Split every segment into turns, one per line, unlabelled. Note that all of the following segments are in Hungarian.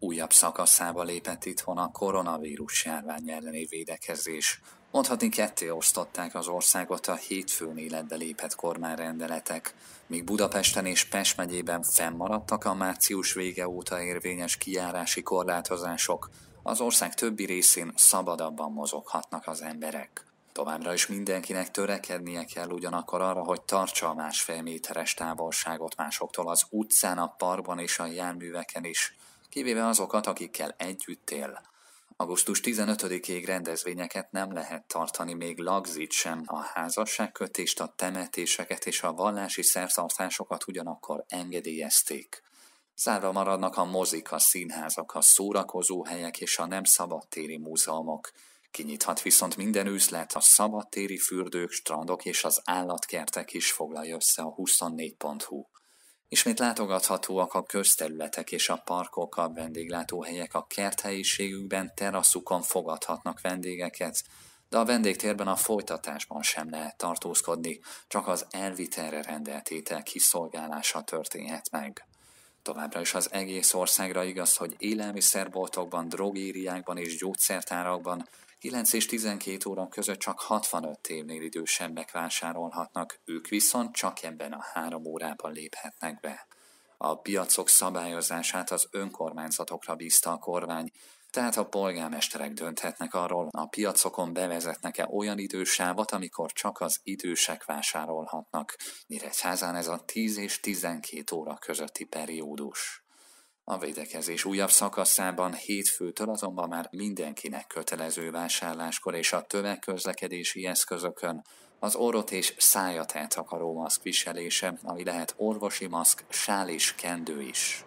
Újabb szakaszába lépett itthon a koronavírus járvány elleni védekezés. Mondhatni ketté osztották az országot a hétfőn életbe lépett kormányrendeletek, míg Budapesten és Pest megyében fennmaradtak a március vége óta érvényes kijárási korlátozások, az ország többi részén szabadabban mozoghatnak az emberek. Továbbra is mindenkinek törekednie kell ugyanakkor arra, hogy tartsa a másfél méteres távolságot másoktól az utcán, a parkban és a járműveken is, kivéve azokat, akikkel együtt él. Augusztus 15-ig rendezvényeket nem lehet tartani, még lagzit sem. A házasságkötést, a temetéseket és a vallási szertartásokat ugyanakkor engedélyezték. Zárva maradnak a mozik, a színházak, a szórakozó helyek és a nem szabadtéri múzeumok. Kinyithat viszont minden üzlet, a szabadtéri fürdők, strandok és az állatkertek is foglalja össze a 24.hu. Ismét látogathatóak a közterületek és a parkok, a vendéglátóhelyek a kerthelyiségükben, teraszukon fogadhatnak vendégeket, de a vendégtérben a folytatásban sem lehet tartózkodni, csak az elvitelre rendelt étel kiszolgálása történhet meg. Továbbra is az egész országra igaz, hogy élelmiszerboltokban, drogériákban és gyógyszertárakban 9 és 12 óra között csak 65 évnél idősebbek vásárolhatnak, ők viszont csak ebben a három órában léphetnek be. A piacok szabályozását az önkormányzatokra bízta a kormány, tehát a polgármesterek dönthetnek arról, a piacokon bevezetnek-e olyan idősávat, amikor csak az idősek vásárolhatnak. házán ez a 10 és 12 óra közötti periódus. A védekezés újabb szakaszában hétfőtől azonban már mindenkinek kötelező vásárláskor és a tömegközlekedési eszközökön az orrot és szájat eltakaró maszk viselése, ami lehet orvosi maszk, sál és kendő is.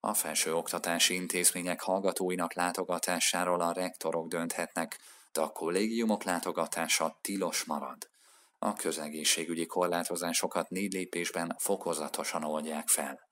A felső oktatási intézmények hallgatóinak látogatásáról a rektorok dönthetnek, de a kollégiumok látogatása tilos marad. A közegészségügyi korlátozásokat négy lépésben fokozatosan oldják fel.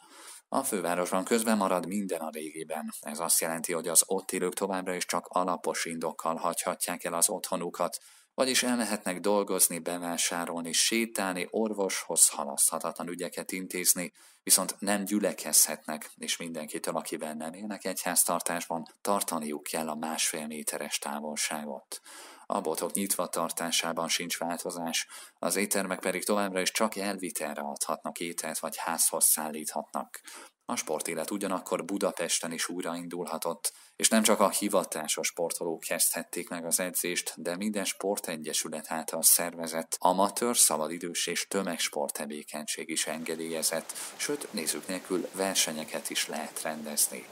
A fővárosban közben marad minden a régiben. Ez azt jelenti, hogy az ott élők továbbra is csak alapos indokkal hagyhatják el az otthonukat, vagyis el lehetnek dolgozni, bevásárolni, sétálni, orvoshoz halaszthatatlan ügyeket intézni, viszont nem gyülekezhetnek, és mindenkitől, akivel nem élnek egyháztartásban, tartaniuk kell a másfél méteres távolságot a botok nyitva tartásában sincs változás, az éttermek pedig továbbra is csak elvitelre adhatnak ételt vagy házhoz szállíthatnak. A sportélet ugyanakkor Budapesten is újraindulhatott, és nem csak a hivatásos sportolók kezdhették meg az edzést, de minden sportegyesület által szervezett amatőr, szabadidős és tömegsporttevékenység is engedélyezett, sőt nézők nélkül versenyeket is lehet rendezni.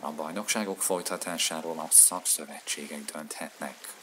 A bajnokságok folytatásáról a szakszövetségek dönthetnek.